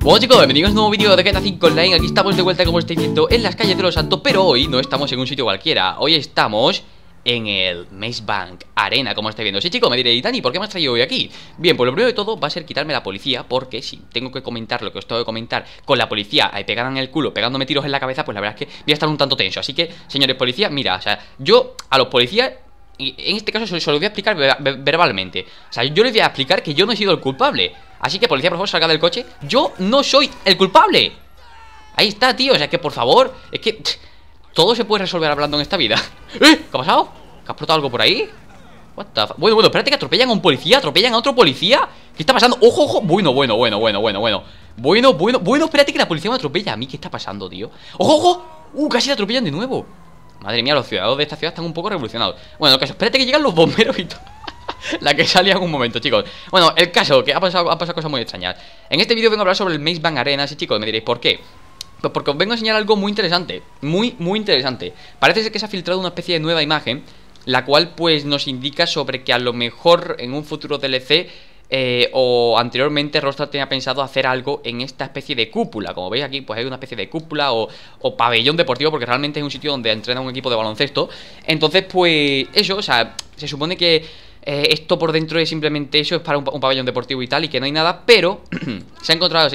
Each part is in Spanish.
Bueno chicos, bienvenidos a un nuevo vídeo de GTA 5 Online Aquí estamos de vuelta como estáis viendo en las calles de Los Santos Pero hoy no estamos en un sitio cualquiera Hoy estamos en el Maze Bank Arena, como estáis viendo. Sí, chicos, me diréis, Dani, ¿por qué me has traído hoy aquí? Bien, pues lo primero de todo va a ser quitarme la policía, porque si tengo que comentar lo que os tengo que comentar con la policía ahí pegada en el culo, pegándome tiros en la cabeza, pues la verdad es que voy a estar un tanto tenso. Así que, señores policías, mira, o sea, yo a los policías y en este caso se lo voy a explicar verbalmente. O sea, yo le voy a explicar que yo no he sido el culpable. Así que, policía, por favor, salga del coche. Yo no soy el culpable. Ahí está, tío. O sea, que por favor, es que todo se puede resolver hablando en esta vida. ¿Eh? ¿Qué ha pasado? ¿Que ha explotado algo por ahí? What the bueno, bueno, espérate que atropellan a un policía, atropellan a otro policía. ¿Qué está pasando? Ojo, ojo. Bueno, bueno, bueno, bueno, bueno, bueno. Bueno, bueno, bueno, espérate que la policía me atropella a mí. ¿Qué está pasando, tío? Ojo, ojo. Uh, casi la atropellan de nuevo. Madre mía, los ciudadanos de esta ciudad están un poco revolucionados. Bueno, el caso, espérate que llegan los bomberos y todo. La que salía en un momento, chicos Bueno, el caso, que ha pasado, ha cosas muy extrañas En este vídeo vengo a hablar sobre el Maze Bank Arenas Y chicos, me diréis, ¿por qué? Pues porque os vengo a enseñar algo muy interesante Muy, muy interesante Parece ser que se ha filtrado una especie de nueva imagen La cual pues nos indica sobre que a lo mejor en un futuro DLC eh, o anteriormente Rostar tenía pensado hacer algo en esta especie de cúpula. Como veis aquí, pues hay una especie de cúpula o, o, pabellón deportivo, porque realmente es un sitio donde entrena un equipo de baloncesto. Entonces, pues eso, o sea, se supone que eh, esto por dentro es simplemente eso, es para un, pabellón deportivo y tal, y que no hay nada, pero se ha encontrado...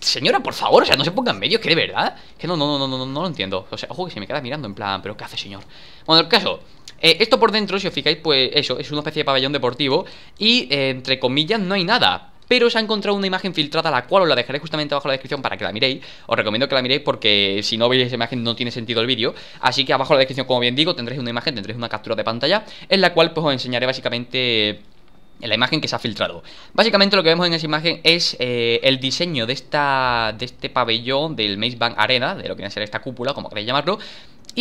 señora, por favor, o sea, no se pongan medios, que de verdad, que no, no, no, no, no, no lo entiendo. O sea, ojo que se me queda mirando en plan, pero ¿qué hace, señor? Bueno, el caso... Eh, esto por dentro, si os fijáis, pues eso, es una especie de pabellón deportivo y eh, entre comillas no hay nada. Pero se ha encontrado una imagen filtrada, la cual os la dejaré justamente abajo en la descripción para que la miréis. Os recomiendo que la miréis porque si no veis esa imagen no tiene sentido el vídeo. Así que abajo en la descripción, como bien digo, tendréis una imagen, tendréis una captura de pantalla, en la cual pues os enseñaré básicamente eh, la imagen que se ha filtrado. Básicamente lo que vemos en esa imagen es el diseño de, esta, de este pabellón del Maze Bank Arena, de lo que viene a ser esta cúpula, como queréis llamarlo,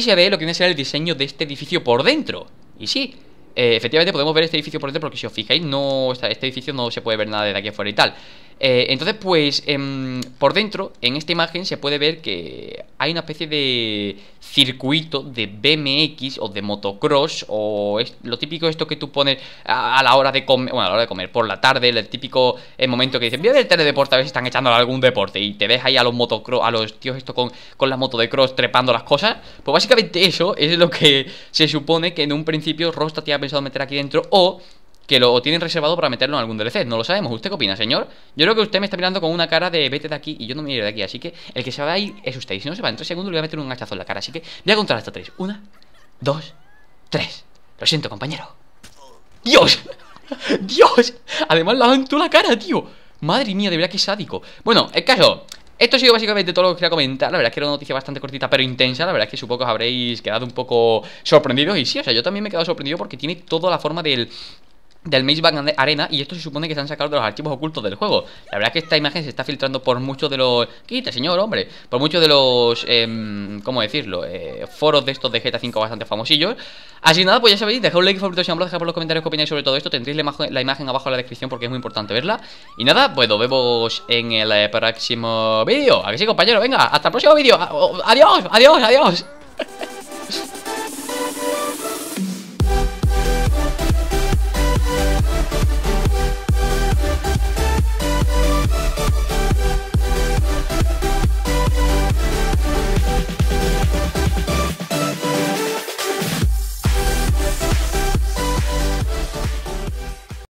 se ve lo que viene a ser el diseño de este edificio por dentro. Y sí, eh, efectivamente podemos ver este edificio por dentro porque si os fijáis, no, este edificio no se puede ver nada de aquí afuera y tal. Eh, entonces, pues, em, por dentro, en esta imagen se puede ver que hay una especie de circuito de BMX o de motocross o es lo típico esto que tú pones a, la hora de comer, bueno, a la hora de comer, por la tarde, el típico el momento que dicen voy ver el teledeporte a ver si están echando algún deporte y te ves ahí a los motocross, a los tíos esto con, con la moto de cross trepando las cosas, pues básicamente eso es lo que se supone que en un principio Rosta te ha pensado meter aquí dentro o que lo tienen reservado para meterlo en algún DLC. No lo sabemos. ¿Usted qué opina, señor? Yo creo que usted me está mirando con una cara de vete de aquí y yo no me iré de aquí. Así que el que se va a ir es usted. Y si no se va en tres segundos, le voy a meter un hachazo en la cara. Así que voy a contar hasta tres Una Dos Tres Lo siento, compañero. ¡Dios! ¡Dios! Además, levantó la cara, tío. Madre mía, de verdad que sádico. Bueno, el caso. Esto ha sido básicamente todo lo que quería comentar. La verdad es que era una noticia bastante cortita, pero intensa. La verdad es que supongo que os habréis quedado un poco sorprendidos. Y sí, o sea, yo también me he quedado sorprendido porque tiene toda la forma del del Maze Bank Arena y esto se supone que se han sacado de los archivos ocultos del juego. La verdad es que esta imagen se está filtrando por muchos de los... ¡Quita, señor, hombre! Por muchos de los... Em, ¿Cómo decirlo? Eh, foros de estos de GTA 5 bastante famosillos. Así que nada, pues ya sabéis, dejad un like favorito si abrazo dejad por los comentarios que opináis sobre todo esto. Tendréis la imagen, abajo en la descripción porque es muy importante verla. Y nada, pues nos vemos en el eh, próximo vídeo. A ver sí, compañero, venga, hasta el próximo vídeo. Adiós, adiós, adiós.